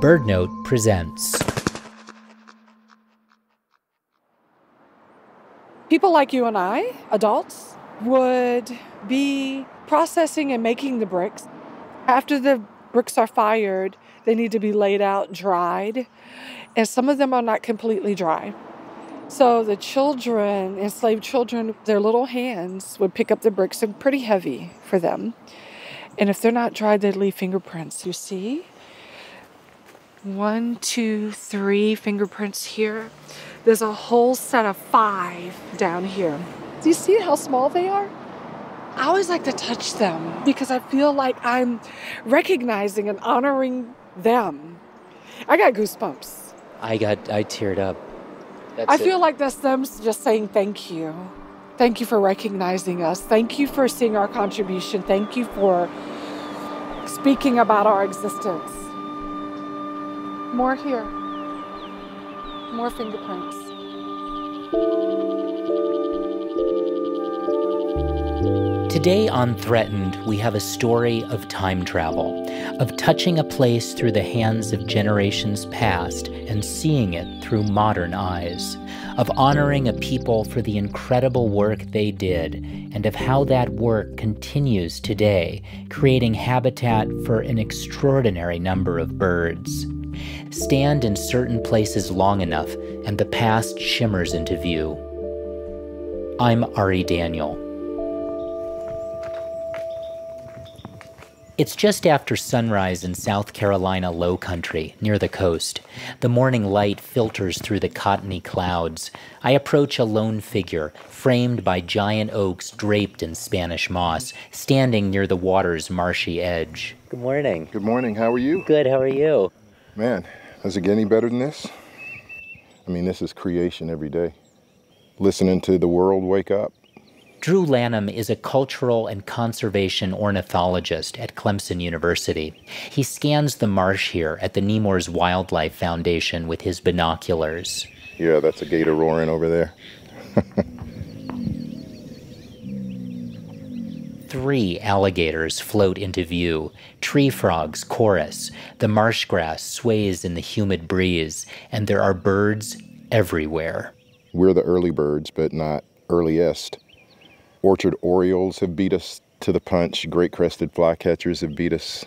BirdNote presents. People like you and I, adults, would be processing and making the bricks. After the bricks are fired, they need to be laid out, dried, and some of them are not completely dry. So the children, enslaved children, their little hands would pick up the bricks and pretty heavy for them. And if they're not dried, they leave fingerprints. You see? One, two, three fingerprints here. There's a whole set of five down here. Do you see how small they are? I always like to touch them because I feel like I'm recognizing and honoring them. I got goosebumps. I got, I teared up. That's I it. feel like that's them just saying thank you. Thank you for recognizing us. Thank you for seeing our contribution. Thank you for speaking about our existence. More here, more fingerprints. Today on Threatened, we have a story of time travel, of touching a place through the hands of generations past and seeing it through modern eyes, of honoring a people for the incredible work they did, and of how that work continues today, creating habitat for an extraordinary number of birds. Stand in certain places long enough, and the past shimmers into view. I'm Ari Daniel. It's just after sunrise in South Carolina low country, near the coast. The morning light filters through the cottony clouds. I approach a lone figure, framed by giant oaks draped in Spanish moss, standing near the water's marshy edge. Good morning. Good morning. How are you? Good. How are you? Man, is it any better than this? I mean, this is creation every day. Listening to the world wake up, Drew Lanham is a cultural and conservation ornithologist at Clemson University. He scans the marsh here at the Nemours Wildlife Foundation with his binoculars. Yeah, that's a gator roaring over there. Three alligators float into view. Tree frogs chorus. The marsh grass sways in the humid breeze, and there are birds everywhere. We're the early birds, but not earliest. Orchard Orioles have beat us to the punch. Great crested flycatchers have beat us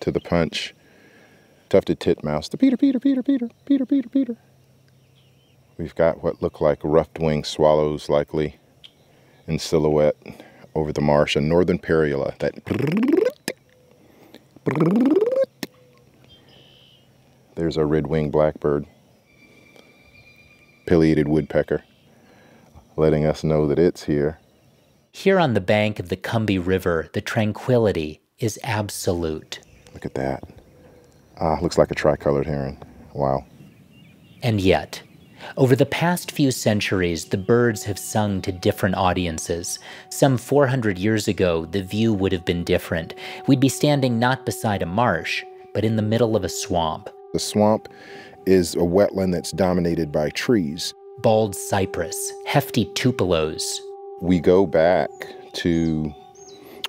to the punch. Tufted titmouse, the Peter, Peter, Peter, Peter, Peter, Peter, Peter. We've got what look like ruffed winged swallows likely in silhouette over the marsh, a northern periola that there's our red-winged blackbird, pileated woodpecker, letting us know that it's here. Here on the bank of the Cumbie River, the tranquility is absolute. Look at that. Ah, uh, looks like a tricolored heron. Wow. And yet, over the past few centuries, the birds have sung to different audiences. Some 400 years ago, the view would have been different. We'd be standing not beside a marsh, but in the middle of a swamp. The swamp is a wetland that's dominated by trees. Bald cypress, hefty tupelos, we go back to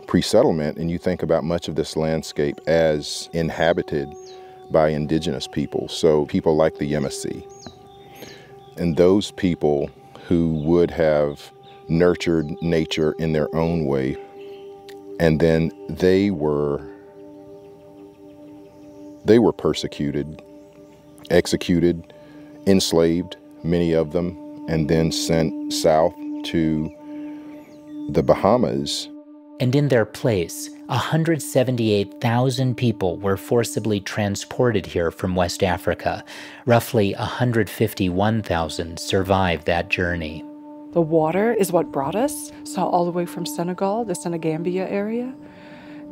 pre settlement, and you think about much of this landscape as inhabited by indigenous people, so people like the Yemisi. And those people who would have nurtured nature in their own way, and then they were they were persecuted, executed, enslaved, many of them, and then sent south to the Bahamas. And in their place, 178,000 people were forcibly transported here from West Africa. Roughly 151,000 survived that journey. The water is what brought us, so all the way from Senegal, the Senegambia area,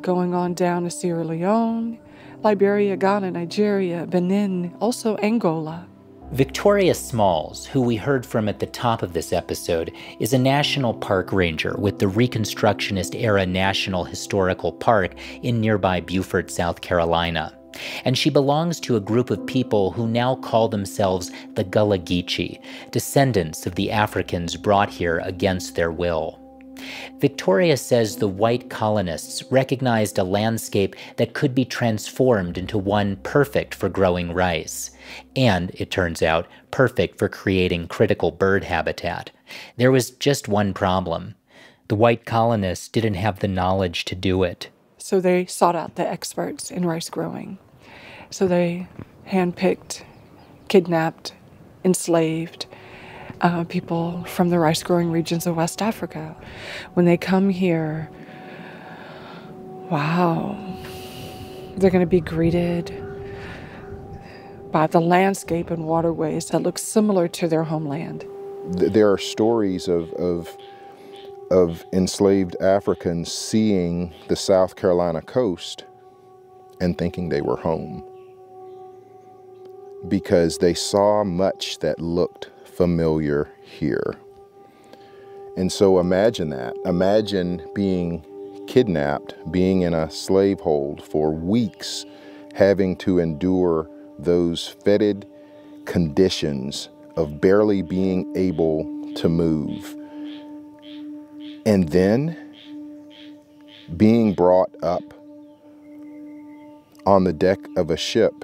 going on down to Sierra Leone, Liberia, Ghana, Nigeria, Benin, also Angola. Victoria Smalls, who we heard from at the top of this episode, is a national park ranger with the Reconstructionist era National Historical Park in nearby Beaufort, South Carolina. And she belongs to a group of people who now call themselves the Gullah Geechee, descendants of the Africans brought here against their will. Victoria says the white colonists recognized a landscape that could be transformed into one perfect for growing rice. And, it turns out, perfect for creating critical bird habitat. There was just one problem the white colonists didn't have the knowledge to do it. So they sought out the experts in rice growing. So they handpicked, kidnapped, enslaved, uh, people from the rice growing regions of West Africa. When they come here, wow, they're going to be greeted by the landscape and waterways that look similar to their homeland. There are stories of, of, of enslaved Africans seeing the South Carolina coast and thinking they were home because they saw much that looked familiar here. And so imagine that. Imagine being kidnapped, being in a slave hold for weeks, having to endure those fetid conditions of barely being able to move. And then being brought up on the deck of a ship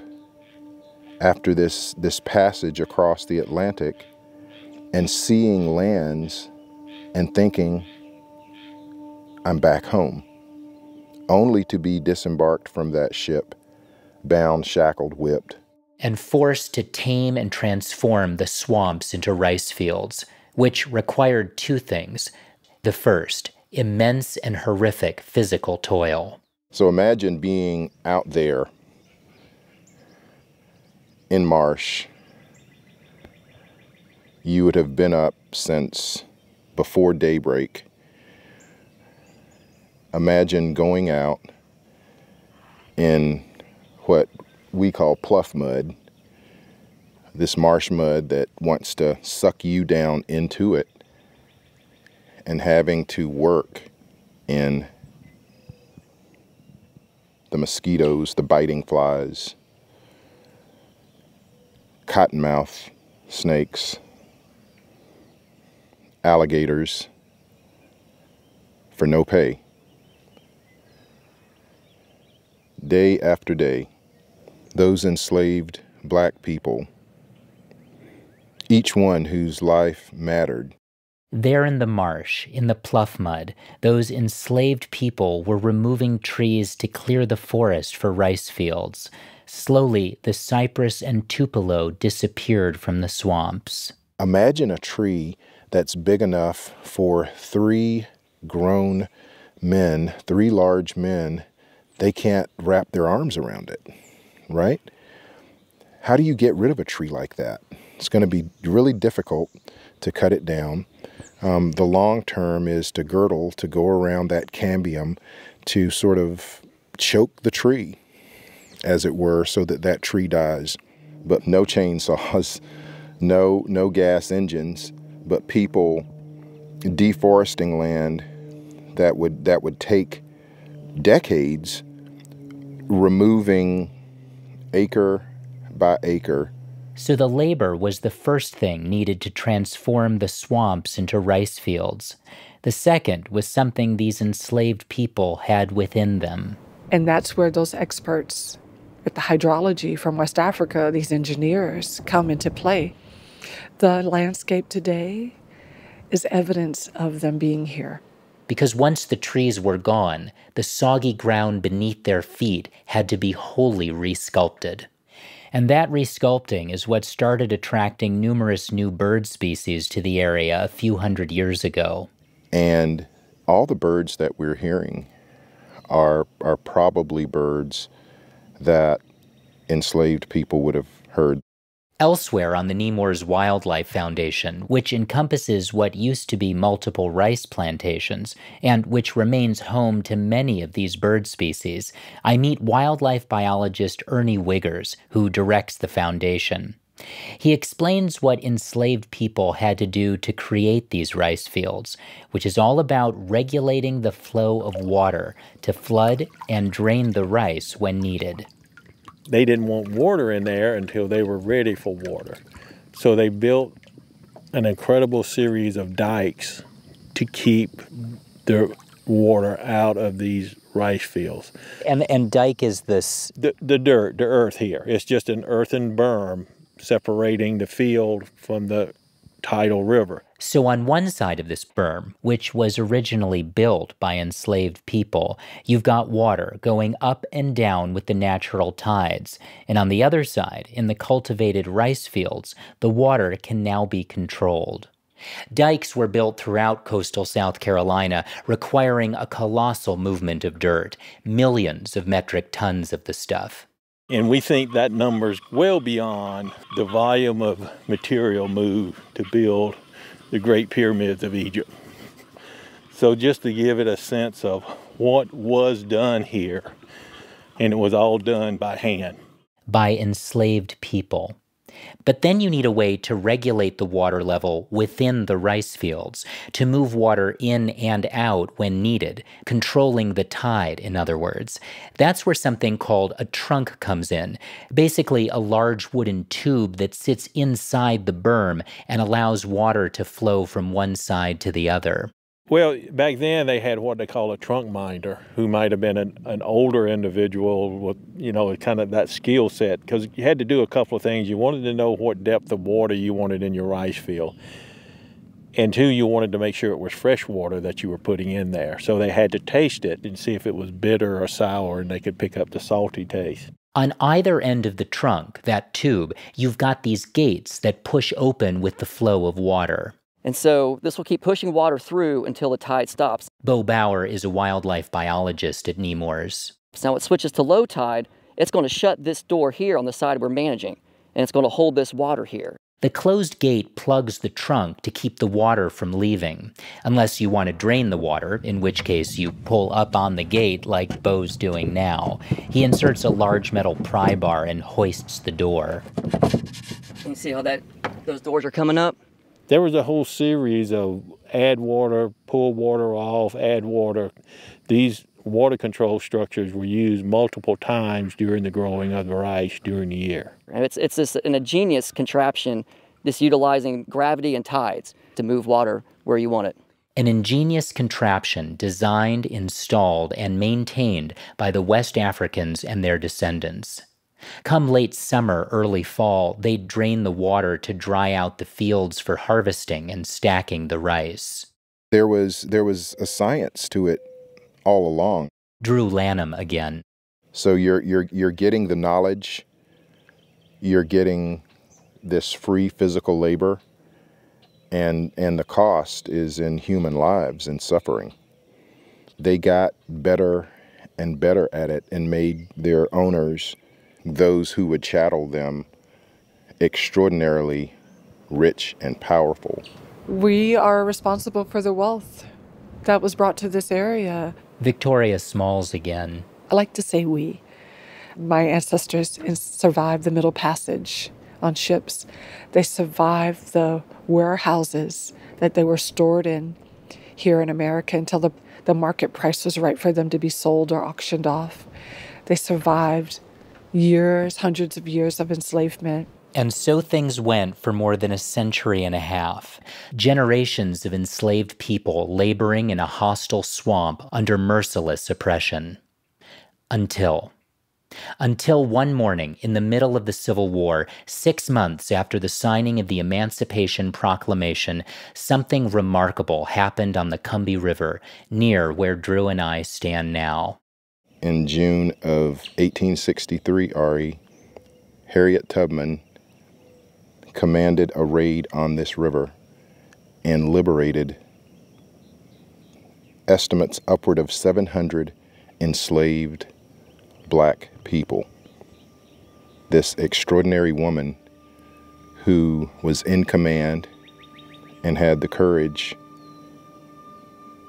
after this, this passage across the Atlantic and seeing lands and thinking, I'm back home, only to be disembarked from that ship, bound, shackled, whipped. And forced to tame and transform the swamps into rice fields, which required two things. The first, immense and horrific physical toil. So imagine being out there in marsh you would have been up since before daybreak. Imagine going out in what we call pluff mud, this marsh mud that wants to suck you down into it, and having to work in the mosquitoes, the biting flies, cottonmouth snakes, alligators for no pay. Day after day, those enslaved black people, each one whose life mattered. There in the marsh, in the pluff mud, those enslaved people were removing trees to clear the forest for rice fields. Slowly, the cypress and tupelo disappeared from the swamps. Imagine a tree that's big enough for three grown men, three large men, they can't wrap their arms around it, right? How do you get rid of a tree like that? It's going to be really difficult to cut it down. Um, the long term is to girdle, to go around that cambium, to sort of choke the tree, as it were, so that that tree dies. But no chainsaws, no, no gas engines but people deforesting land that would that would take decades removing acre by acre. So the labor was the first thing needed to transform the swamps into rice fields. The second was something these enslaved people had within them. And that's where those experts at the hydrology from West Africa, these engineers, come into play. The landscape today is evidence of them being here. Because once the trees were gone, the soggy ground beneath their feet had to be wholly resculpted. And that resculpting is what started attracting numerous new bird species to the area a few hundred years ago. And all the birds that we're hearing are, are probably birds that enslaved people would have heard. Elsewhere on the Nemours Wildlife Foundation, which encompasses what used to be multiple rice plantations and which remains home to many of these bird species, I meet wildlife biologist Ernie Wiggers, who directs the foundation. He explains what enslaved people had to do to create these rice fields, which is all about regulating the flow of water to flood and drain the rice when needed they didn't want water in there until they were ready for water. So they built an incredible series of dikes to keep the water out of these rice fields. And and dike is this the the dirt, the earth here. It's just an earthen berm separating the field from the tidal river. So, on one side of this berm, which was originally built by enslaved people, you've got water going up and down with the natural tides. And on the other side, in the cultivated rice fields, the water can now be controlled. Dikes were built throughout coastal South Carolina, requiring a colossal movement of dirt, millions of metric tons of the stuff. And we think that number's well beyond the volume of material moved to build the Great Pyramids of Egypt. So, just to give it a sense of what was done here, and it was all done by hand. By enslaved people. But then you need a way to regulate the water level within the rice fields, to move water in and out when needed, controlling the tide, in other words. That's where something called a trunk comes in, basically a large wooden tube that sits inside the berm and allows water to flow from one side to the other. Well, back then they had what they call a trunk minder, who might have been an, an older individual with, you know, kind of that skill set, because you had to do a couple of things. You wanted to know what depth of water you wanted in your rice field. And two, you wanted to make sure it was fresh water that you were putting in there. So they had to taste it and see if it was bitter or sour, and they could pick up the salty taste. On either end of the trunk, that tube, you've got these gates that push open with the flow of water. And so this will keep pushing water through until the tide stops. Bo Bauer is a wildlife biologist at Nemours. So now it switches to low tide, it's going to shut this door here on the side we're managing, and it's going to hold this water here. The closed gate plugs the trunk to keep the water from leaving, unless you want to drain the water, in which case you pull up on the gate like Bo's doing now. He inserts a large metal pry bar and hoists the door. you see how that those doors are coming up? there was a whole series of add water, pull water off, add water. These water control structures were used multiple times during the growing of the rice during the year. It's, it's this, an ingenious contraption, this utilizing gravity and tides to move water where you want it. An ingenious contraption designed, installed, and maintained by the West Africans and their descendants. Come late summer, early fall, they'd drain the water to dry out the fields for harvesting and stacking the rice. There was, there was a science to it all along. Drew Lanham again. So you're, you're, you're getting the knowledge, you're getting this free physical labor, and, and the cost is in human lives and suffering. They got better and better at it and made their owners those who would chattel them extraordinarily rich and powerful. We are responsible for the wealth that was brought to this area. Victoria Smalls again. I like to say we. My ancestors survived the Middle Passage on ships. They survived the warehouses that they were stored in here in America until the, the market price was right for them to be sold or auctioned off. They survived years, hundreds of years of enslavement. And so things went for more than a century and a half. Generations of enslaved people laboring in a hostile swamp under merciless oppression. Until. Until one morning, in the middle of the Civil War, six months after the signing of the Emancipation Proclamation, something remarkable happened on the Cumbie River, near where Drew and I stand now in June of 1863 Harriet Tubman commanded a raid on this river and liberated estimates upward of 700 enslaved black people. This extraordinary woman who was in command and had the courage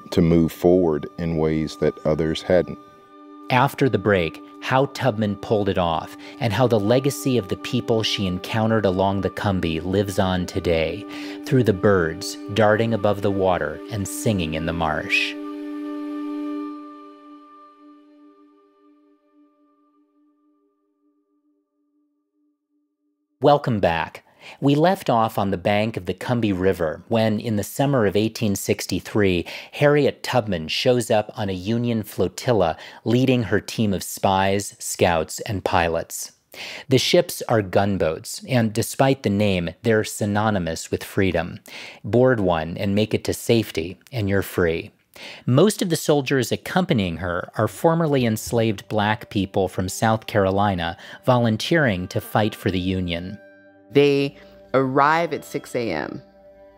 to move forward in ways that others hadn't. After the break, how Tubman pulled it off and how the legacy of the people she encountered along the Cumbie lives on today through the birds darting above the water and singing in the marsh. Welcome back. We left off on the bank of the Cumbie River when, in the summer of 1863, Harriet Tubman shows up on a Union flotilla leading her team of spies, scouts, and pilots. The ships are gunboats, and despite the name, they're synonymous with freedom. Board one and make it to safety, and you're free. Most of the soldiers accompanying her are formerly enslaved black people from South Carolina volunteering to fight for the Union. They arrive at 6 a.m.,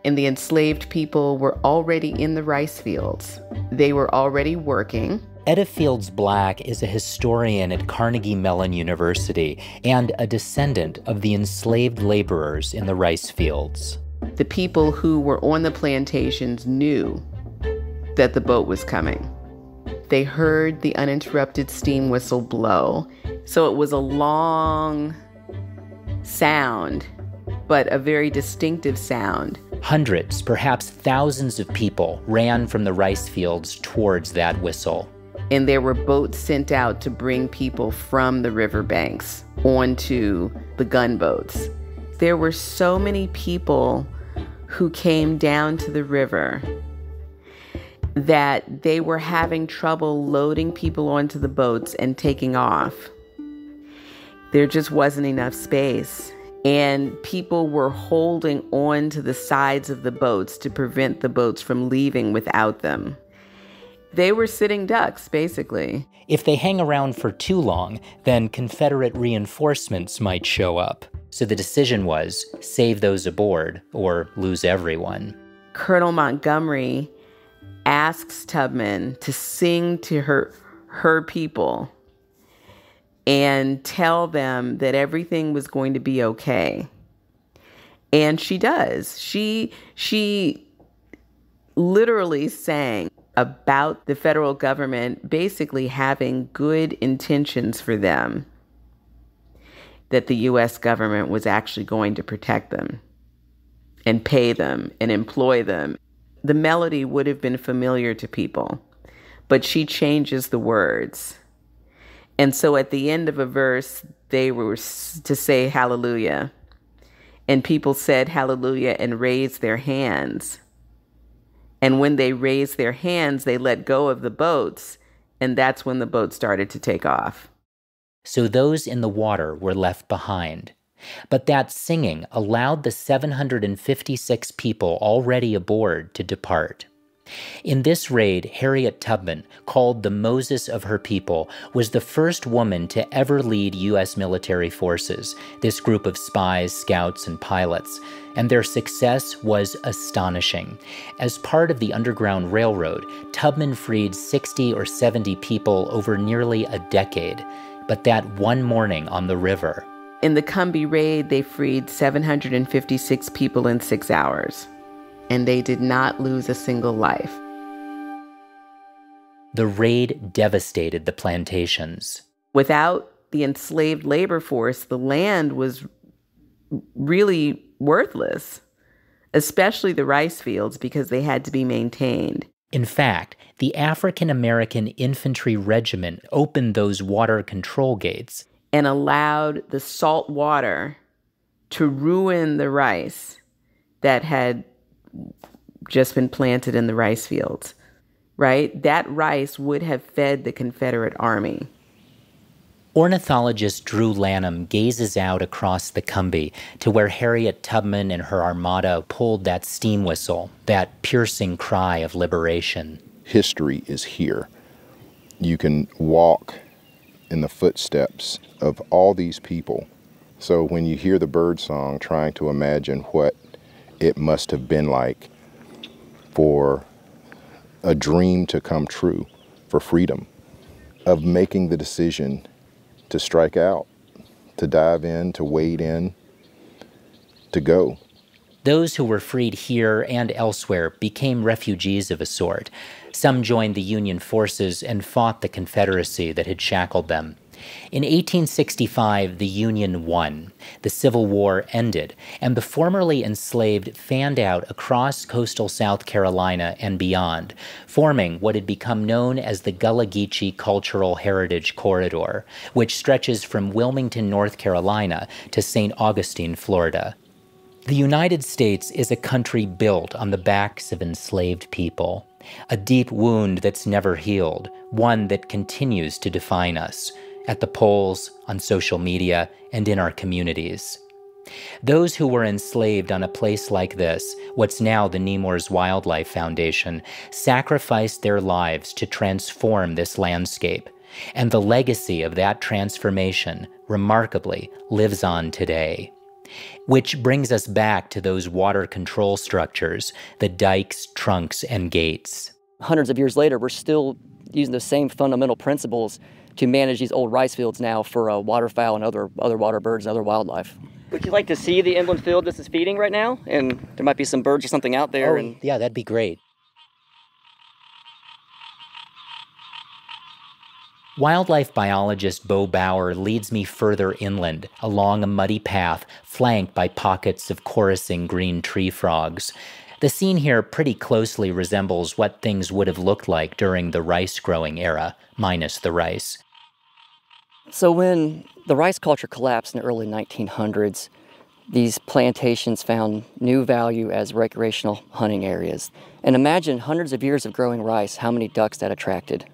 and the enslaved people were already in the rice fields. They were already working. Etta Fields Black is a historian at Carnegie Mellon University and a descendant of the enslaved laborers in the rice fields. The people who were on the plantations knew that the boat was coming. They heard the uninterrupted steam whistle blow. So it was a long sound, but a very distinctive sound. Hundreds, perhaps thousands of people ran from the rice fields towards that whistle. And there were boats sent out to bring people from the riverbanks onto the gunboats. There were so many people who came down to the river that they were having trouble loading people onto the boats and taking off. There just wasn't enough space. And people were holding on to the sides of the boats to prevent the boats from leaving without them. They were sitting ducks, basically. If they hang around for too long, then Confederate reinforcements might show up. So the decision was save those aboard or lose everyone. Colonel Montgomery asks Tubman to sing to her her people and tell them that everything was going to be okay. And she does. She she literally sang about the federal government basically having good intentions for them that the US government was actually going to protect them and pay them and employ them. The melody would have been familiar to people, but she changes the words. And so at the end of a verse, they were to say hallelujah. And people said hallelujah and raised their hands. And when they raised their hands, they let go of the boats. And that's when the boat started to take off. So those in the water were left behind. But that singing allowed the 756 people already aboard to depart. In this raid, Harriet Tubman, called the Moses of her people, was the first woman to ever lead U.S. military forces, this group of spies, scouts, and pilots, and their success was astonishing. As part of the Underground Railroad, Tubman freed 60 or 70 people over nearly a decade. But that one morning on the river, in the Cumbie raid, they freed 756 people in six hours and they did not lose a single life. The raid devastated the plantations. Without the enslaved labor force, the land was really worthless, especially the rice fields because they had to be maintained. In fact, the African American Infantry Regiment opened those water control gates and allowed the salt water to ruin the rice that had just been planted in the rice fields, right? That rice would have fed the Confederate Army. Ornithologist Drew Lanham gazes out across the Cumbie to where Harriet Tubman and her armada pulled that steam whistle, that piercing cry of liberation. History is here. You can walk in the footsteps of all these people. So when you hear the bird song, trying to imagine what it must have been like for a dream to come true, for freedom, of making the decision to strike out, to dive in, to wade in, to go. Those who were freed here and elsewhere became refugees of a sort. Some joined the Union forces and fought the Confederacy that had shackled them. In 1865, the Union won. The Civil War ended, and the formerly enslaved fanned out across coastal South Carolina and beyond, forming what had become known as the Gullah Geechee Cultural Heritage Corridor, which stretches from Wilmington, North Carolina to St. Augustine, Florida. The United States is a country built on the backs of enslaved people, a deep wound that's never healed, one that continues to define us at the polls, on social media, and in our communities. Those who were enslaved on a place like this, what's now the Nemours Wildlife Foundation, sacrificed their lives to transform this landscape. And the legacy of that transformation, remarkably, lives on today. Which brings us back to those water control structures, the dikes, trunks, and gates. Hundreds of years later, we're still using the same fundamental principles to manage these old rice fields now for uh, waterfowl and other other water birds and other wildlife. Would you like to see the inland field this is feeding right now? And there might be some birds or something out there. Oh, and yeah, that'd be great. Wildlife biologist Bo Bauer leads me further inland along a muddy path flanked by pockets of chorusing green tree frogs. The scene here pretty closely resembles what things would have looked like during the rice growing era, minus the rice. So when the rice culture collapsed in the early 1900s, these plantations found new value as recreational hunting areas. And imagine hundreds of years of growing rice, how many ducks that attracted.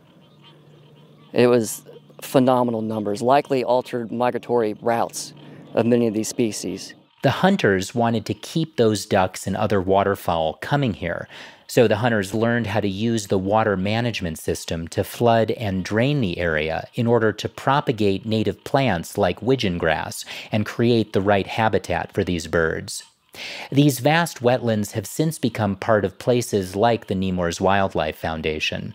It was phenomenal numbers, likely altered migratory routes of many of these species. The hunters wanted to keep those ducks and other waterfowl coming here, so the hunters learned how to use the water management system to flood and drain the area in order to propagate native plants like widgeon grass and create the right habitat for these birds. These vast wetlands have since become part of places like the Nemours Wildlife Foundation.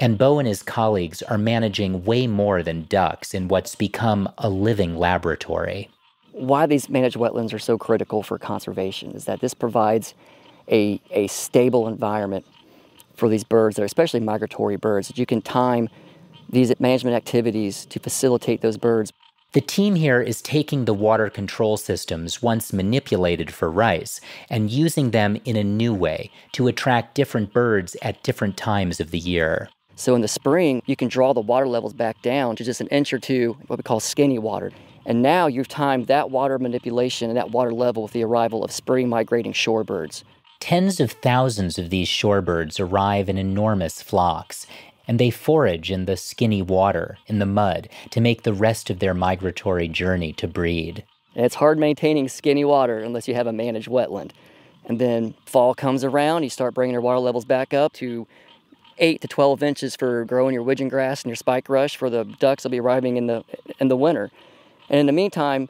And Bo and his colleagues are managing way more than ducks in what's become a living laboratory. Why these managed wetlands are so critical for conservation is that this provides a, a stable environment for these birds that are especially migratory birds. that You can time these management activities to facilitate those birds. The team here is taking the water control systems once manipulated for rice and using them in a new way to attract different birds at different times of the year. So in the spring, you can draw the water levels back down to just an inch or two, what we call skinny water. And now you've timed that water manipulation and that water level with the arrival of spring migrating shorebirds. Tens of thousands of these shorebirds arrive in enormous flocks, and they forage in the skinny water, in the mud, to make the rest of their migratory journey to breed. And it's hard maintaining skinny water unless you have a managed wetland. And then fall comes around, you start bringing your water levels back up to 8 to 12 inches for growing your widgeon grass and your spike rush for the ducks that will be arriving in the, in the winter. And in the meantime,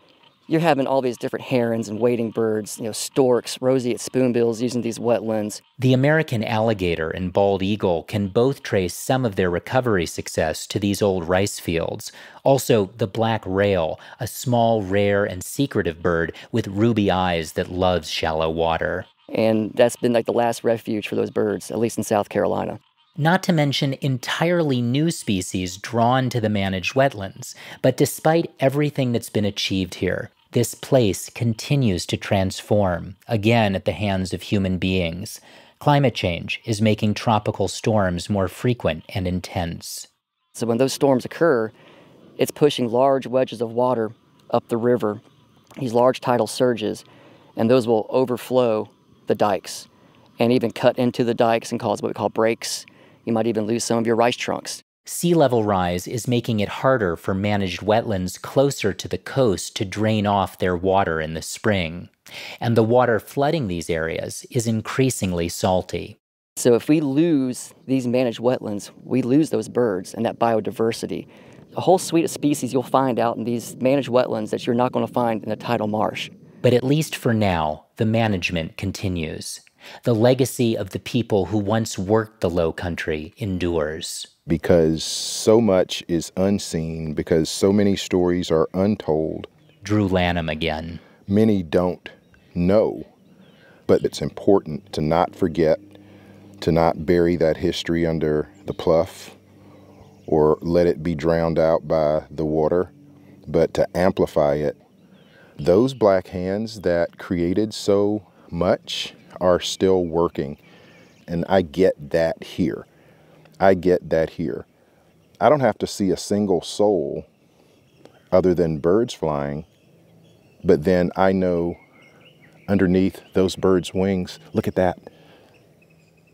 you're having all these different herons and wading birds, you know, storks, roseate spoonbills using these wetlands. The American alligator and bald eagle can both trace some of their recovery success to these old rice fields. Also, the black rail, a small, rare, and secretive bird with ruby eyes that loves shallow water. And that's been like the last refuge for those birds, at least in South Carolina not to mention entirely new species drawn to the managed wetlands. But despite everything that's been achieved here, this place continues to transform, again at the hands of human beings. Climate change is making tropical storms more frequent and intense. So when those storms occur, it's pushing large wedges of water up the river, these large tidal surges, and those will overflow the dikes and even cut into the dikes and cause what we call breaks. You might even lose some of your rice trunks. Sea level rise is making it harder for managed wetlands closer to the coast to drain off their water in the spring. And the water flooding these areas is increasingly salty. So, if we lose these managed wetlands, we lose those birds and that biodiversity. A whole suite of species you'll find out in these managed wetlands that you're not going to find in a tidal marsh. But at least for now, the management continues. The legacy of the people who once worked the low country endures because so much is unseen, because so many stories are untold. Drew Lanham again. Many don't know, but it's important to not forget, to not bury that history under the pluff or let it be drowned out by the water, but to amplify it. Those black hands that created so much are still working, and I get that here. I get that here. I don't have to see a single soul other than birds flying, but then I know underneath those birds' wings, look at that.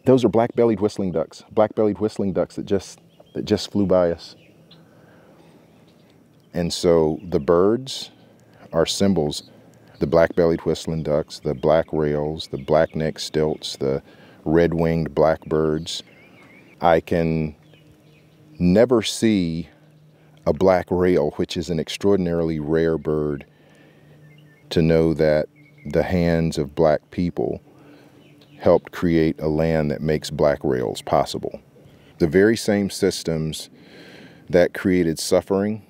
Those are black-bellied whistling ducks, black-bellied whistling ducks that just, that just flew by us. And so the birds are symbols, the black-bellied whistling ducks, the black rails, the black-necked stilts, the red-winged blackbirds, I can never see a black rail, which is an extraordinarily rare bird, to know that the hands of black people helped create a land that makes black rails possible. The very same systems that created suffering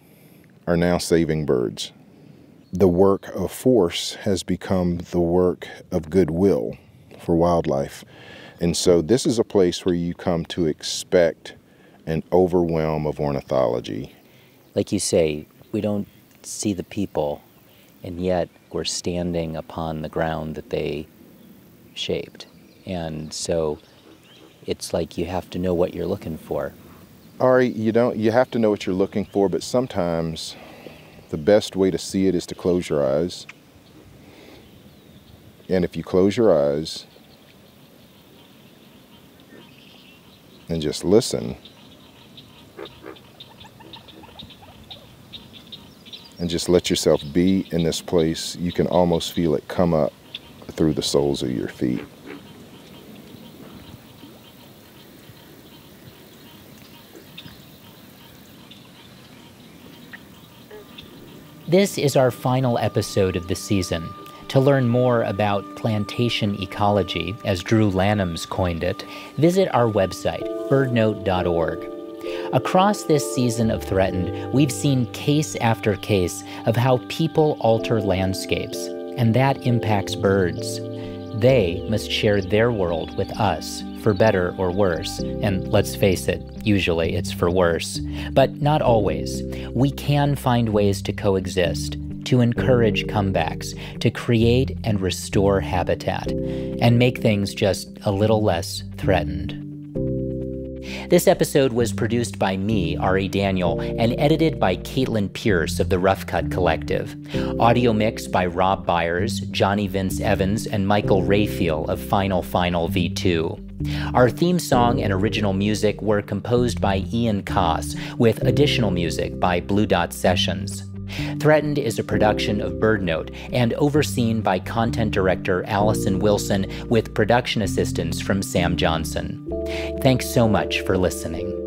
are now saving birds. The work of force has become the work of goodwill for wildlife. And so this is a place where you come to expect an overwhelm of ornithology. Like you say, we don't see the people, and yet we're standing upon the ground that they shaped. And so it's like you have to know what you're looking for. Ari, you don't you have to know what you're looking for, but sometimes the best way to see it is to close your eyes. And if you close your eyes, and just listen and just let yourself be in this place, you can almost feel it come up through the soles of your feet. This is our final episode of the season. To learn more about plantation ecology, as Drew Lanham's coined it, visit our website, birdnote.org. Across this season of Threatened, we've seen case after case of how people alter landscapes, and that impacts birds. They must share their world with us, for better or worse. And let's face it, usually it's for worse. But not always. We can find ways to coexist, to encourage comebacks, to create and restore habitat, and make things just a little less threatened. This episode was produced by me, Ari Daniel, and edited by Caitlin Pierce of the Rough Cut Collective. Audio mix by Rob Byers, Johnny Vince Evans, and Michael Raphael of Final Final V2. Our theme song and original music were composed by Ian Koss, with additional music by Blue Dot Sessions. Threatened is a production of Bird Note and overseen by content director Allison Wilson with production assistance from Sam Johnson. Thanks so much for listening.